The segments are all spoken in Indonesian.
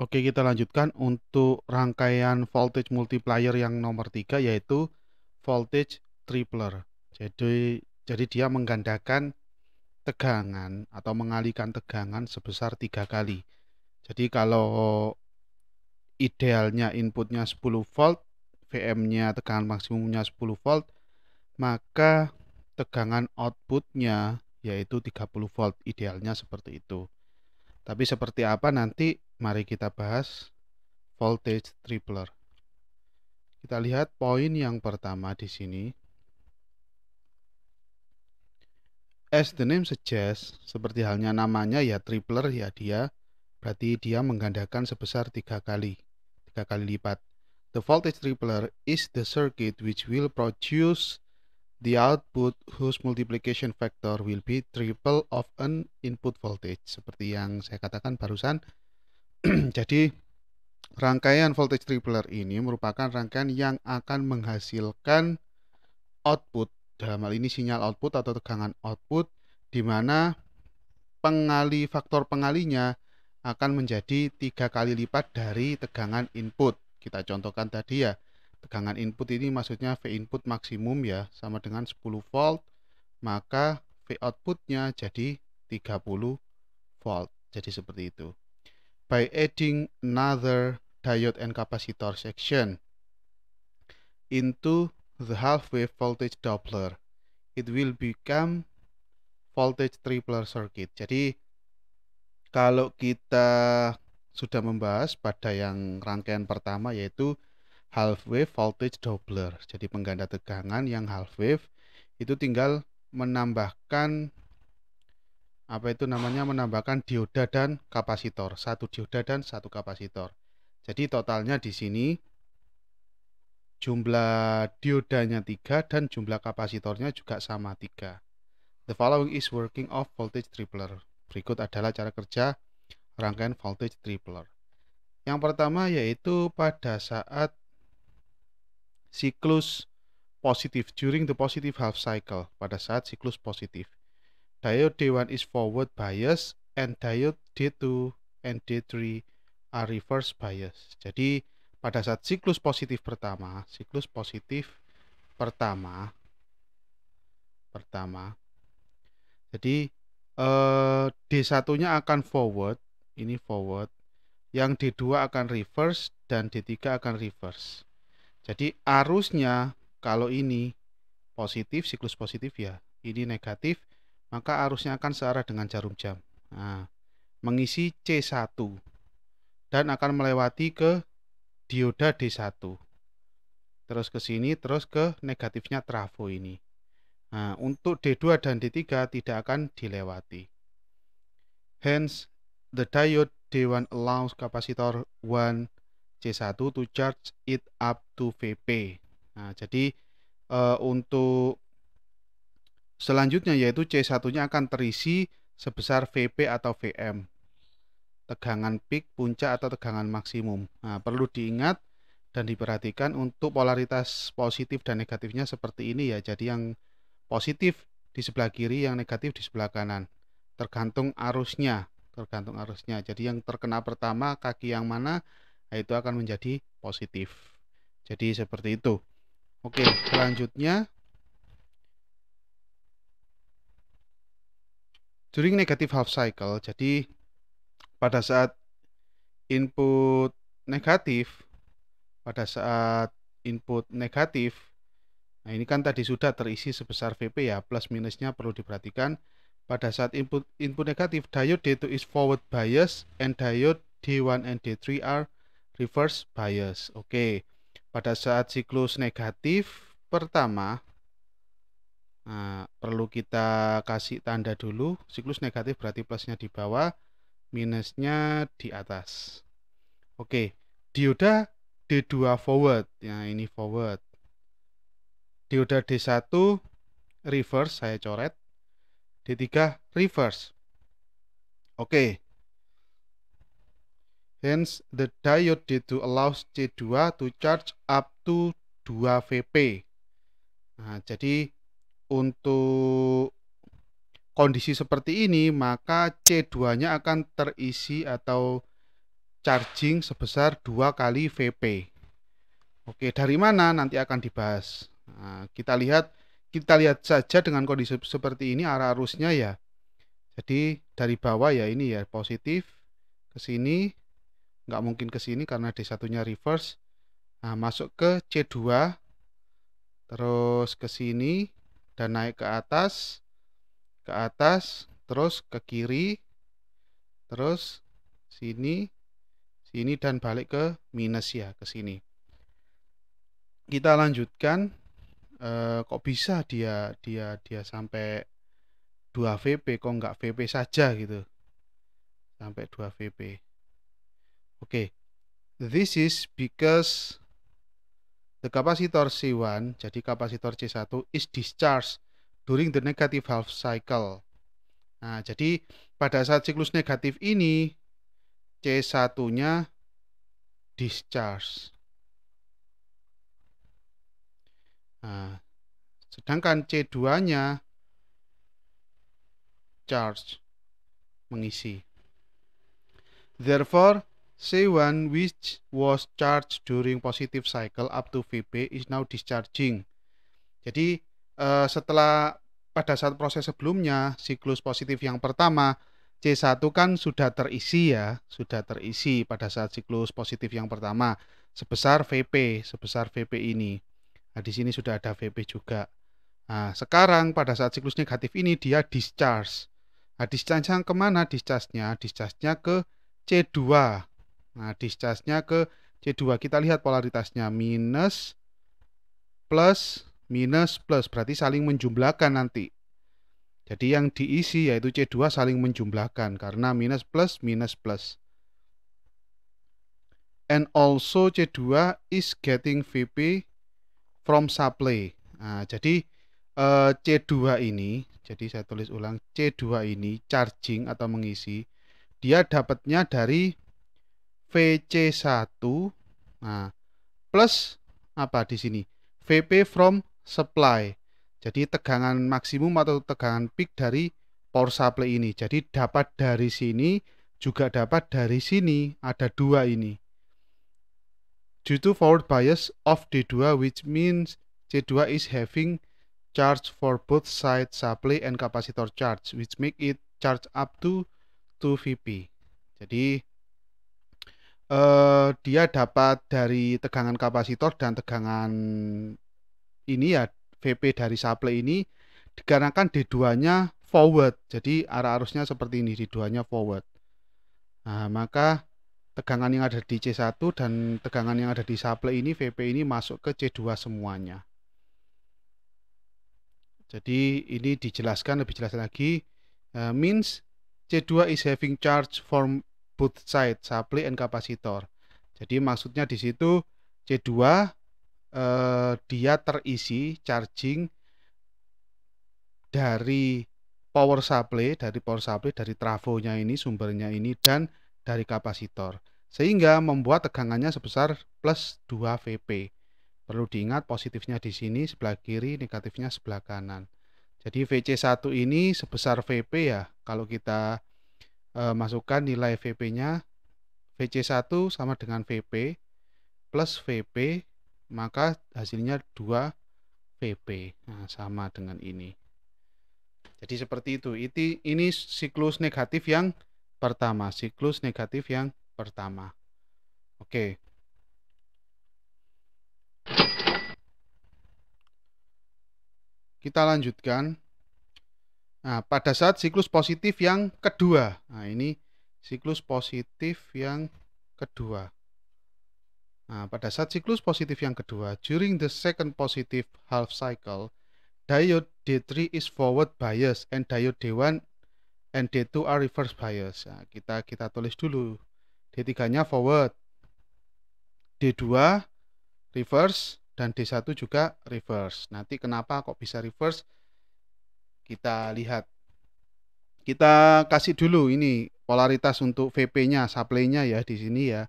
Oke, kita lanjutkan untuk rangkaian voltage multiplier yang nomor 3 yaitu voltage tripler. Jadi jadi dia menggandakan tegangan atau mengalihkan tegangan sebesar tiga kali. Jadi kalau idealnya inputnya 10 volt, VM-nya tegangan maksimumnya 10 volt, maka tegangan outputnya yaitu 30 volt idealnya seperti itu. Tapi seperti apa nanti mari kita bahas voltage tripler. Kita lihat poin yang pertama di sini. As the name suggests, seperti halnya namanya ya tripler ya dia, berarti dia menggandakan sebesar tiga kali, tiga kali lipat. The voltage tripler is the circuit which will produce the output whose multiplication factor will be triple of an input voltage seperti yang saya katakan barusan jadi rangkaian voltage tripler ini merupakan rangkaian yang akan menghasilkan output dalam hal ini sinyal output atau tegangan output di mana pengali faktor pengalinya akan menjadi tiga kali lipat dari tegangan input kita contohkan tadi ya tegangan input ini maksudnya V input maksimum ya sama dengan 10 volt maka V outputnya jadi 30 volt jadi seperti itu by adding another diode and capacitor section into the half-wave voltage doppler it will become voltage tripler circuit jadi kalau kita sudah membahas pada yang rangkaian pertama yaitu half wave voltage doubler. Jadi pengganda tegangan yang half wave itu tinggal menambahkan apa itu namanya menambahkan dioda dan kapasitor. Satu dioda dan satu kapasitor. Jadi totalnya di sini jumlah diodanya tiga dan jumlah kapasitornya juga sama tiga. The following is working of voltage tripler. Berikut adalah cara kerja rangkaian voltage tripler. Yang pertama yaitu pada saat siklus positif during the positive half cycle pada saat siklus positif. Diode D1 is forward bias and diode D2 and D3 are reverse bias. Jadi pada saat siklus positif pertama, siklus positif pertama pertama. Jadi eh, D1-nya akan forward, ini forward, yang D2 akan reverse dan D3 akan reverse. Jadi arusnya kalau ini positif, siklus positif ya, ini negatif, maka arusnya akan searah dengan jarum jam. Nah, mengisi C1 dan akan melewati ke dioda D1. Terus ke sini, terus ke negatifnya trafo ini. Nah, untuk D2 dan D3 tidak akan dilewati. Hence, the diode D1 allows capacitor 1 C1 to charge it up to VP. Nah, jadi e, untuk selanjutnya yaitu C1-nya akan terisi sebesar VP atau VM. Tegangan peak, puncak atau tegangan maksimum. Nah, perlu diingat dan diperhatikan untuk polaritas positif dan negatifnya seperti ini ya. Jadi yang positif di sebelah kiri, yang negatif di sebelah kanan. Tergantung arusnya, tergantung arusnya. Jadi yang terkena pertama kaki yang mana itu akan menjadi positif jadi seperti itu oke selanjutnya during negative half cycle jadi pada saat input negatif pada saat input negatif Nah ini kan tadi sudah terisi sebesar VP ya, plus minusnya perlu diperhatikan. Pada saat input input negatif, diode D2 is forward bias and diode D1 and D3 are reverse bias. Oke. Pada saat siklus negatif pertama nah, perlu kita kasih tanda dulu. Siklus negatif berarti plusnya di bawah, minusnya di atas. Oke, dioda D2 forward. Ya, ini forward. Dioda D1 reverse saya coret. D3 reverse. Oke. Okay. Hence, the diode D2 allows C2 to charge up to 2 VP. Nah, jadi untuk kondisi seperti ini, maka C2-nya akan terisi atau charging sebesar 2 kali VP. Oke, dari mana nanti akan dibahas. Nah, kita lihat kita lihat saja dengan kondisi seperti ini arah arusnya ya. Jadi dari bawah ya ini ya positif ke sini nggak mungkin ke sini karena D1-nya reverse. Nah, masuk ke C2, terus ke sini, dan naik ke atas, ke atas, terus ke kiri, terus sini, sini, dan balik ke minus ya, ke sini. Kita lanjutkan, e, kok bisa dia dia dia sampai 2 VP, kok nggak VP saja gitu, sampai 2 VP. Oke. Okay. This is because the capacitor C1, jadi kapasitor C1 is discharged during the negative half cycle. Nah, jadi pada saat siklus negatif ini C1-nya discharge. Nah, sedangkan C2-nya charge mengisi. Therefore, C1 which was charged during positive cycle up to VB is now discharging. Jadi uh, setelah pada saat proses sebelumnya siklus positif yang pertama C1 kan sudah terisi ya, sudah terisi pada saat siklus positif yang pertama sebesar VP, sebesar VP ini. Nah, di sini sudah ada VP juga. Nah, sekarang pada saat siklus negatif ini dia discharge. Nah, discharge-nya kemana discharge-nya? Discharge-nya ke C2. Nah, discharge-nya ke C2. Kita lihat polaritasnya minus plus minus plus berarti saling menjumlahkan nanti. Jadi yang diisi yaitu C2 saling menjumlahkan karena minus plus minus plus. And also C2 is getting VP from supply. Nah, jadi uh, eh, C2 ini, jadi saya tulis ulang C2 ini charging atau mengisi, dia dapatnya dari VC1 nah plus apa di sini VP from supply. Jadi tegangan maksimum atau tegangan peak dari power supply ini. Jadi dapat dari sini juga dapat dari sini ada dua ini. Due to forward bias of D2 which means C2 is having charge for both side supply and capacitor charge which make it charge up to 2 VP. Jadi eh, dia dapat dari tegangan kapasitor dan tegangan ini ya VP dari supply ini dikarenakan di 2 nya forward. Jadi arah arusnya seperti ini, di 2 nya forward. Nah, maka tegangan yang ada di C1 dan tegangan yang ada di supply ini VP ini masuk ke C2 semuanya. Jadi ini dijelaskan lebih jelas lagi uh, means C2 is having charge from both side, supply and kapasitor. Jadi maksudnya di situ C2 eh, dia terisi charging dari power supply, dari power supply dari trafonya ini sumbernya ini dan dari kapasitor. Sehingga membuat tegangannya sebesar plus 2 VP. Perlu diingat positifnya di sini sebelah kiri, negatifnya sebelah kanan. Jadi VC1 ini sebesar VP ya. Kalau kita e, masukkan nilai VP-nya VC1 sama dengan VP plus VP maka hasilnya 2 VP nah, sama dengan ini jadi seperti itu ini, ini siklus negatif yang pertama siklus negatif yang pertama oke kita lanjutkan Nah, pada saat siklus positif yang kedua. Nah, ini siklus positif yang kedua. Nah, pada saat siklus positif yang kedua, during the second positive half cycle, diode D3 is forward bias and diode D1 and D2 are reverse bias. Nah, kita kita tulis dulu. D3-nya forward. D2 reverse dan D1 juga reverse. Nanti kenapa kok bisa reverse? kita lihat. Kita kasih dulu ini polaritas untuk VP-nya, supply-nya ya di sini ya.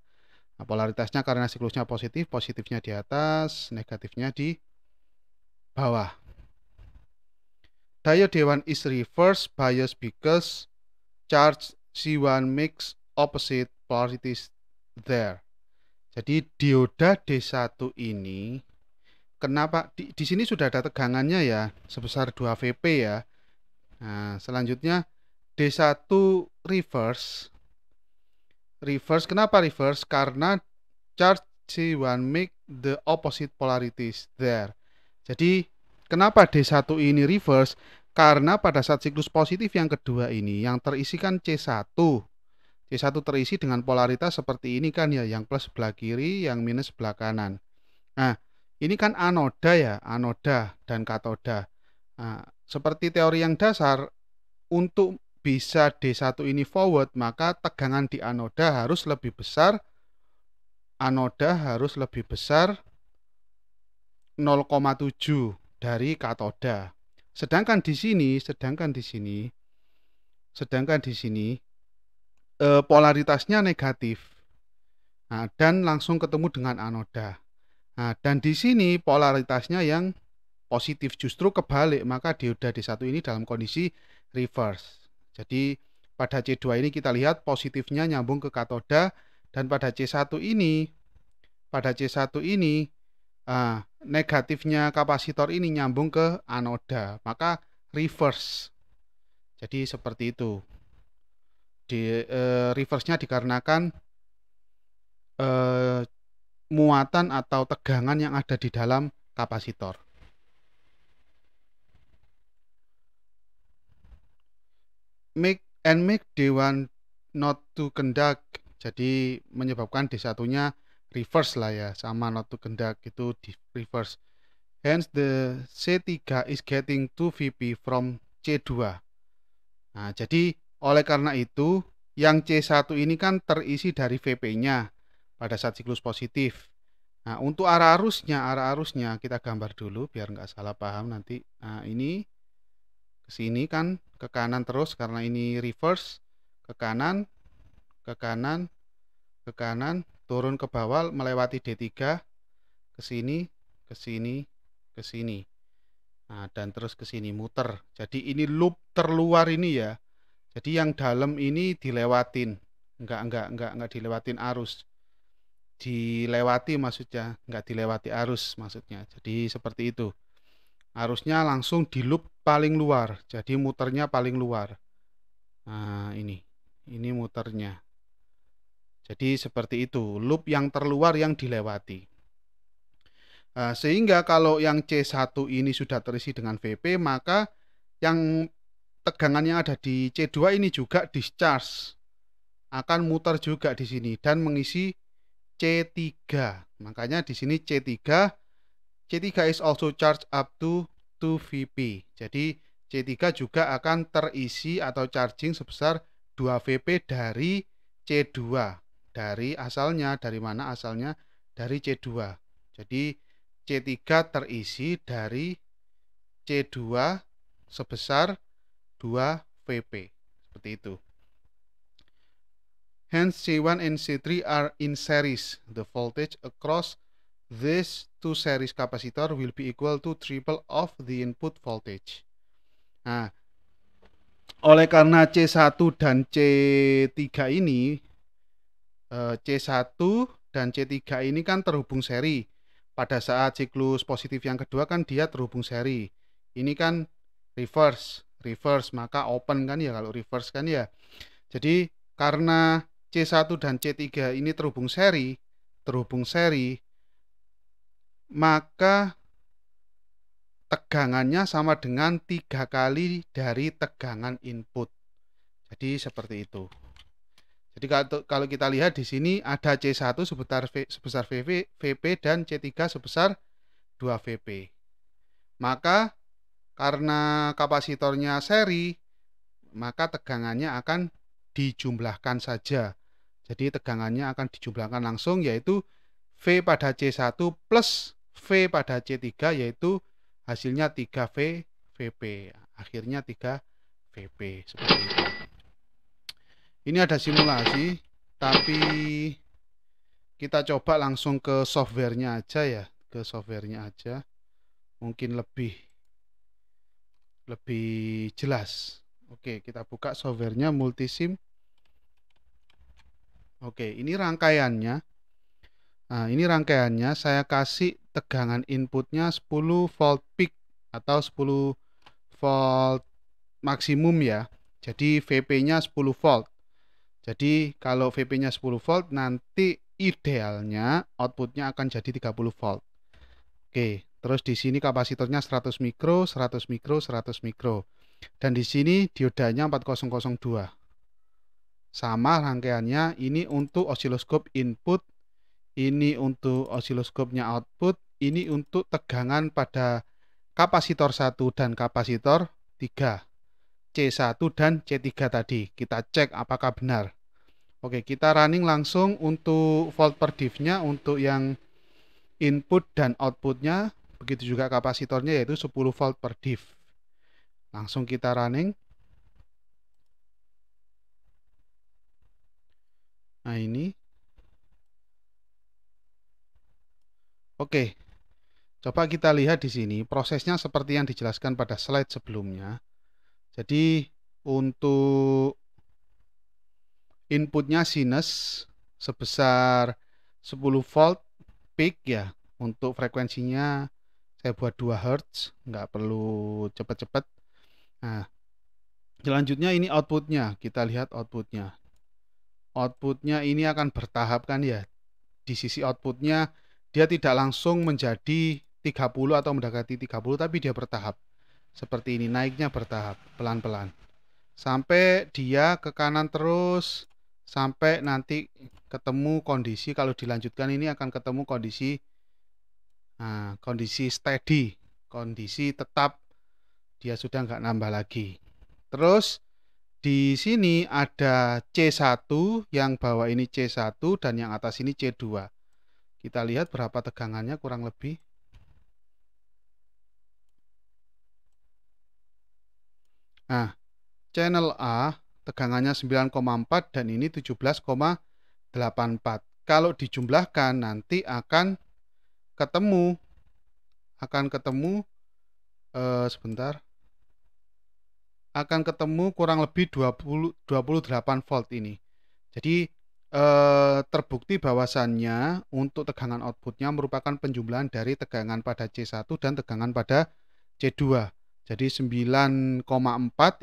Nah, polaritasnya karena siklusnya positif, positifnya di atas, negatifnya di bawah. Diode dewan is reverse bias because charge C1 makes opposite polarities there. Jadi dioda D1 ini kenapa di, di sini sudah ada tegangannya ya sebesar 2 VP ya. Nah, selanjutnya D1 reverse. Reverse, kenapa reverse? Karena charge C1 make the opposite polarities there. Jadi, kenapa D1 ini reverse? Karena pada saat siklus positif yang kedua ini, yang terisi kan C1. C1 terisi dengan polaritas seperti ini kan ya, yang plus sebelah kiri, yang minus sebelah kanan. Nah, ini kan anoda ya, anoda dan katoda. Nah, seperti teori yang dasar, untuk bisa D1 ini forward, maka tegangan di anoda harus lebih besar, anoda harus lebih besar 0,7 dari katoda. Sedangkan di sini, sedangkan di sini, sedangkan di sini e, polaritasnya negatif. Nah, dan langsung ketemu dengan anoda. Nah, dan di sini polaritasnya yang positif justru kebalik maka dioda D1 ini dalam kondisi reverse. Jadi pada C2 ini kita lihat positifnya nyambung ke katoda dan pada C1 ini pada C1 ini uh, negatifnya kapasitor ini nyambung ke anoda maka reverse. Jadi seperti itu. Di uh, reverse-nya dikarenakan uh, muatan atau tegangan yang ada di dalam kapasitor. make and make D1 not to conduct jadi menyebabkan D1-nya reverse lah ya sama not to conduct itu di reverse hence the C3 is getting 2 VP from C2 nah jadi oleh karena itu yang C1 ini kan terisi dari VP-nya pada saat siklus positif nah untuk arah arusnya arah arusnya kita gambar dulu biar nggak salah paham nanti nah ini sini kan ke kanan terus karena ini reverse ke kanan ke kanan ke kanan turun ke bawah melewati D3 ke sini ke sini ke sini nah, dan terus ke sini muter jadi ini loop terluar ini ya jadi yang dalam ini dilewatin enggak enggak enggak enggak dilewatin arus dilewati maksudnya enggak dilewati arus maksudnya jadi seperti itu harusnya langsung di loop paling luar jadi muternya paling luar nah ini ini muternya jadi seperti itu loop yang terluar yang dilewati nah, sehingga kalau yang C1 ini sudah terisi dengan VP maka yang tegangan yang ada di C2 ini juga discharge akan muter juga di sini dan mengisi C3 makanya di sini C3 C3 is also charged up to 2 VP. Jadi C3 juga akan terisi atau charging sebesar 2 VP dari C2. Dari asalnya, dari mana asalnya? Dari C2. Jadi C3 terisi dari C2 sebesar 2 VP. Seperti itu. Hence C1 and C3 are in series. The voltage across This two series capacitor will be equal to triple of the input voltage. Nah, oleh karena C1 dan C3 ini eh, C1 dan C3 ini kan terhubung seri. Pada saat siklus positif yang kedua kan dia terhubung seri. Ini kan reverse, reverse maka open kan ya kalau reverse kan ya. Jadi karena C1 dan C3 ini terhubung seri, terhubung seri, maka tegangannya sama dengan tiga kali dari tegangan input. Jadi seperti itu. Jadi kalau kita lihat di sini ada C1 sebesar v, sebesar VV, VP dan C3 sebesar 2 VP. Maka karena kapasitornya seri, maka tegangannya akan dijumlahkan saja. Jadi tegangannya akan dijumlahkan langsung yaitu V pada C1 plus pada C3 yaitu hasilnya 3V VP. Akhirnya 3 VP seperti itu. Ini ada simulasi tapi kita coba langsung ke softwarenya aja ya, ke softwarenya aja. Mungkin lebih lebih jelas. Oke, kita buka softwarenya Multisim. Oke, ini rangkaiannya. Nah, ini rangkaiannya saya kasih tegangan inputnya 10 volt peak atau 10 volt maksimum ya. Jadi VP-nya 10 volt. Jadi kalau VP-nya 10 volt nanti idealnya outputnya akan jadi 30 volt. Oke, terus di sini kapasitornya 100 mikro, 100 mikro, 100 mikro. Dan di sini diodanya 4002. Sama rangkaiannya ini untuk osiloskop input ini untuk osiloskopnya output, ini untuk tegangan pada kapasitor 1 dan kapasitor 3. C1 dan C3 tadi. Kita cek apakah benar. Oke, kita running langsung untuk volt per divnya untuk yang input dan outputnya. Begitu juga kapasitornya yaitu 10 volt per div. Langsung kita running. Nah ini Oke, coba kita lihat di sini prosesnya seperti yang dijelaskan pada slide sebelumnya. Jadi untuk inputnya sinus sebesar 10 volt peak ya untuk frekuensinya saya buat 2 Hz nggak perlu cepet-cepet nah selanjutnya ini outputnya kita lihat outputnya outputnya ini akan bertahap kan ya di sisi outputnya dia tidak langsung menjadi 30 atau mendekati 30 tapi dia bertahap seperti ini naiknya bertahap pelan-pelan sampai dia ke kanan terus sampai nanti ketemu kondisi kalau dilanjutkan ini akan ketemu kondisi nah, kondisi steady kondisi tetap dia sudah nggak nambah lagi terus di sini ada C1 yang bawah ini C1 dan yang atas ini C2 kita lihat berapa tegangannya kurang lebih. Nah, channel A tegangannya 9,4 dan ini 17,84. Kalau dijumlahkan nanti akan ketemu akan ketemu eh, sebentar akan ketemu kurang lebih 20 28 volt ini. Jadi Eh, terbukti bahwasannya untuk tegangan outputnya merupakan penjumlahan dari tegangan pada C1 dan tegangan pada C2. Jadi 9,4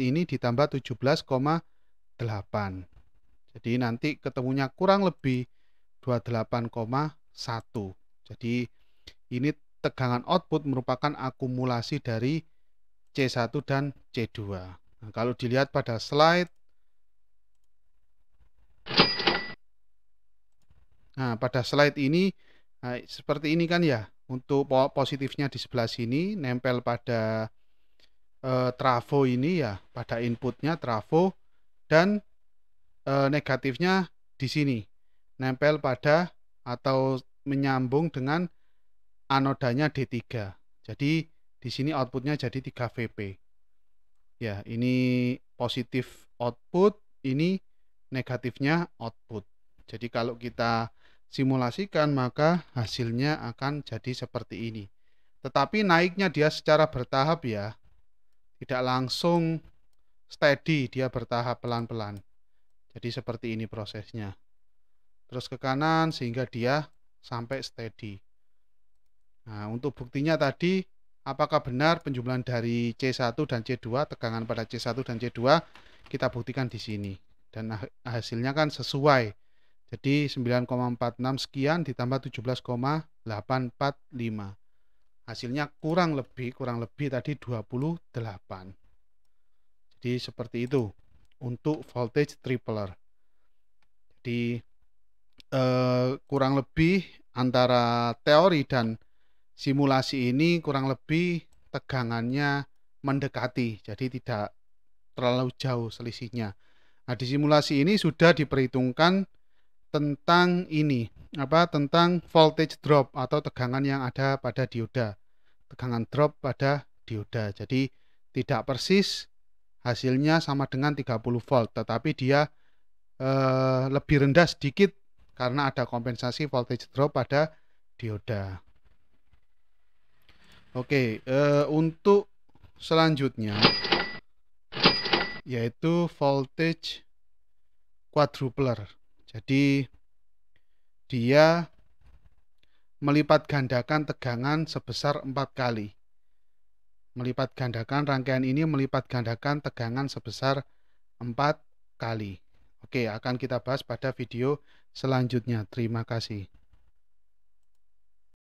ini ditambah 17,8. Jadi nanti ketemunya kurang lebih 28,1. Jadi ini tegangan output merupakan akumulasi dari C1 dan C2. Nah, kalau dilihat pada slide Nah, pada slide ini nah, seperti ini kan ya. Untuk positifnya di sebelah sini nempel pada eh, trafo ini ya, pada inputnya trafo dan eh, negatifnya di sini nempel pada atau menyambung dengan anodanya D3. Jadi di sini outputnya jadi 3 VP. Ya, ini positif output, ini negatifnya output. Jadi kalau kita simulasikan, maka hasilnya akan jadi seperti ini. Tetapi naiknya dia secara bertahap ya, tidak langsung steady, dia bertahap pelan-pelan. Jadi seperti ini prosesnya. Terus ke kanan sehingga dia sampai steady. Nah, untuk buktinya tadi apakah benar penjumlahan dari C1 dan C2, tegangan pada C1 dan C2 kita buktikan di sini dan hasilnya kan sesuai jadi 9,46 sekian ditambah 17,845. Hasilnya kurang lebih kurang lebih tadi 28. Jadi seperti itu untuk voltage tripler. Jadi eh, kurang lebih antara teori dan simulasi ini kurang lebih tegangannya mendekati, jadi tidak terlalu jauh selisihnya. Nah, di simulasi ini sudah diperhitungkan tentang ini apa tentang voltage drop atau tegangan yang ada pada dioda tegangan drop pada dioda jadi tidak persis hasilnya sama dengan 30 volt tetapi dia eh, lebih rendah sedikit karena ada kompensasi voltage drop pada dioda Oke, eh, untuk selanjutnya yaitu voltage quadrupler. Jadi dia melipat gandakan tegangan sebesar empat kali. Melipat gandakan rangkaian ini melipat gandakan tegangan sebesar empat kali. Oke, akan kita bahas pada video selanjutnya. Terima kasih.